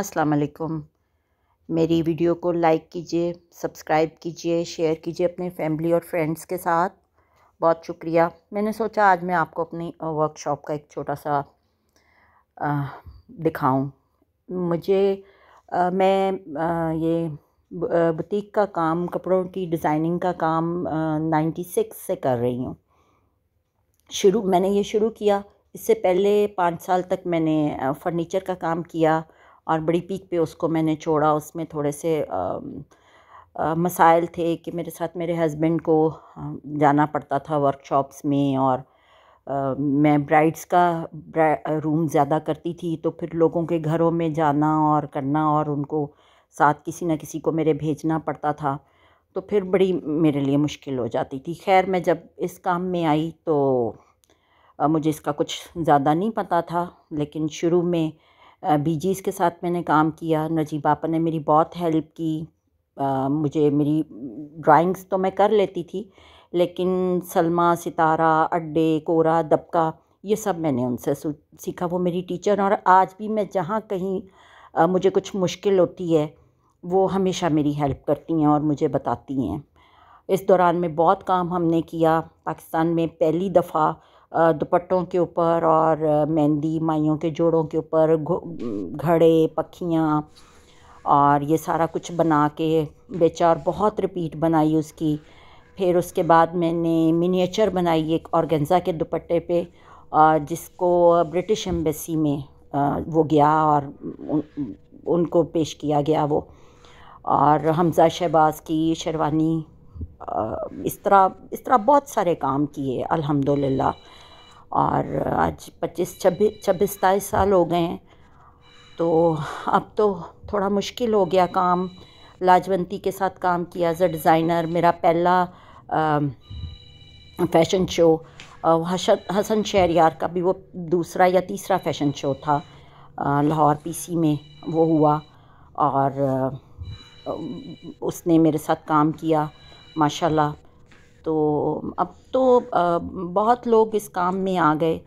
अस्सलाम वालेकुम मेरी वीडियो को लाइक कीजिए सब्सक्राइब कीजिए शेयर कीजिए अपने फैमिली और फ्रेंड्स के साथ बहुत शुक्रिया मैंने सोचा आज मैं आपको अपनी वर्कशॉप का एक छोटा सा दिखाऊं मुझे आ, मैं आ, ये बुटीक का काम कपड़ों की डिज़ाइनिंग का काम नाइन्टी सिक्स से कर रही हूँ शुरू मैंने ये शुरू किया इससे पहले पाँच साल तक मैंने फ़र्नीचर का काम किया और बड़ी पीक पे उसको मैंने छोड़ा उसमें थोड़े से आ, आ, मसाइल थे कि मेरे साथ मेरे हस्बैंड को जाना पड़ता था वर्कशॉप्स में और आ, मैं ब्राइड्स का ब्रा, रूम ज़्यादा करती थी तो फिर लोगों के घरों में जाना और करना और उनको साथ किसी न किसी को मेरे भेजना पड़ता था तो फिर बड़ी मेरे लिए मुश्किल हो जाती थी खैर मैं जब इस काम में आई तो मुझे इसका कुछ ज़्यादा नहीं पता था लेकिन शुरू में बीजीज के साथ मैंने काम किया नजीब आपा ने मेरी बहुत हेल्प की आ, मुझे मेरी ड्राइंग्स तो मैं कर लेती थी लेकिन सलमा सितारा अड्डे कोरा दबका ये सब मैंने उनसे सीखा वो मेरी टीचर और आज भी मैं जहाँ कहीं आ, मुझे कुछ मुश्किल होती है वो हमेशा मेरी हेल्प करती हैं और मुझे बताती हैं इस दौरान में बहुत काम हमने किया पाकिस्तान में पहली दफ़ा दुपट्टों के ऊपर और मेहंदी माइयों के जोड़ों के ऊपर घड़े पखियाँ और ये सारा कुछ बना के बेचा और बहुत रिपीट बनाई उसकी फिर उसके बाद मैंने मिनिएचर बनाई एक औरगेंजा के दुपट्टे पे जिसको ब्रिटिश एम्बेसी में वो गया और उन, उनको पेश किया गया वो और हमज़ा शहबाज़ की शेरवानी इस तरह इस तरह बहुत सारे काम किए अल्हम्दुलिल्लाह और आज पच्चीस छब्बीस छब्बीस सताईस साल हो गए हैं तो अब तो थोड़ा मुश्किल हो गया काम लाजवंती के साथ काम किया एज अ डिज़ाइनर मेरा पहला फ़ैशन शो हसन शहर यार का भी वो दूसरा या तीसरा फ़ैशन शो था लाहौर पीसी में वो हुआ और उसने मेरे साथ काम किया माशाल्लाह तो अब तो बहुत लोग इस काम में आ गए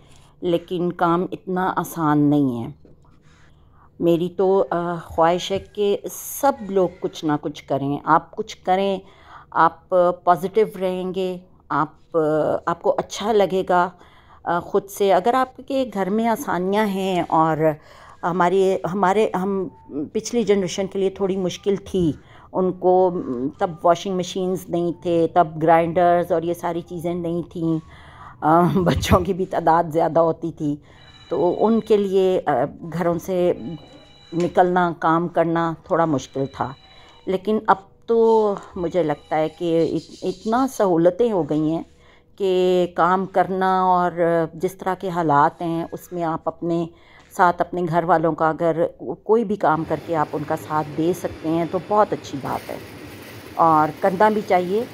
लेकिन काम इतना आसान नहीं है मेरी तो ख्वाहिश है कि सब लोग कुछ ना कुछ करें आप कुछ करें आप पॉजिटिव रहेंगे आप आपको अच्छा लगेगा ख़ुद से अगर आपके घर में आसानियां हैं और हमारी हमारे हम पिछली जनरेशन के लिए थोड़ी मुश्किल थी उनको तब वॉशिंग मशीन्स नहीं थे तब ग्राइंडर्स और ये सारी चीज़ें नहीं थी बच्चों की भी तादाद ज़्यादा होती थी तो उनके लिए घरों से निकलना काम करना थोड़ा मुश्किल था लेकिन अब तो मुझे लगता है कि इतना सहूलतें हो गई हैं कि काम करना और जिस तरह के हालात हैं उसमें आप अपने साथ अपने घर वालों का अगर कोई भी काम करके आप उनका साथ दे सकते हैं तो बहुत अच्छी बात है और करना भी चाहिए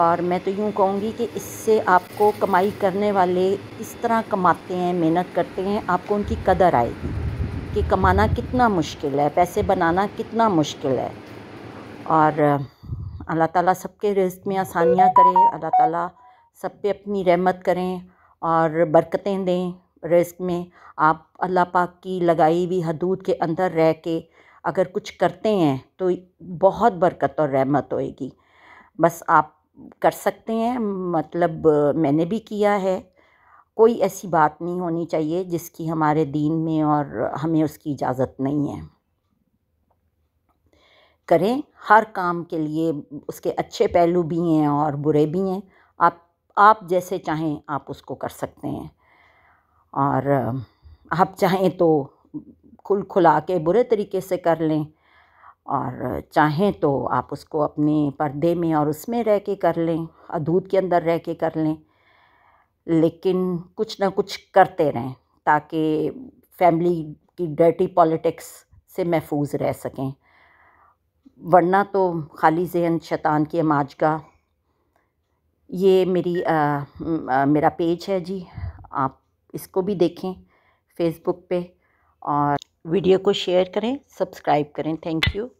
और मैं तो यूँ कहूँगी कि इससे आपको कमाई करने वाले इस तरह कमाते हैं मेहनत करते हैं आपको उनकी कदर आएगी कि कमाना कितना मुश्किल है पैसे बनाना कितना मुश्किल है और अल्लाह ताला सबके रिस्क में आसानियाँ करें अल्लाह ताला सब पे अपनी रहमत करें और बरकतें दें रिस्क में आप अल्लाह पाक की लगाई हुई हदूद के अंदर रह के अगर कुछ करते हैं तो बहुत बरकत और रहमत होएगी बस आप कर सकते हैं मतलब मैंने भी किया है कोई ऐसी बात नहीं होनी चाहिए जिसकी हमारे दीन में और हमें उसकी इजाज़त नहीं है करें हर काम के लिए उसके अच्छे पहलू भी हैं और बुरे भी हैं आप आप जैसे चाहें आप उसको कर सकते हैं और आप चाहें तो खुल खुला के बुरे तरीके से कर लें और चाहें तो आप उसको अपने पर्दे में और उसमें रह के कर लें और दूध के अंदर रह के कर लें लेकिन कुछ ना कुछ करते रहें ताकि फैमिली की डर्टी पॉलिटिक्स से महफूज रह सकें वरना तो खाली जहन शैतान की अमाज का ये मेरी आ, आ, मेरा पेज है जी आप इसको भी देखें फेसबुक पे और वीडियो को शेयर करें सब्सक्राइब करें थैंक यू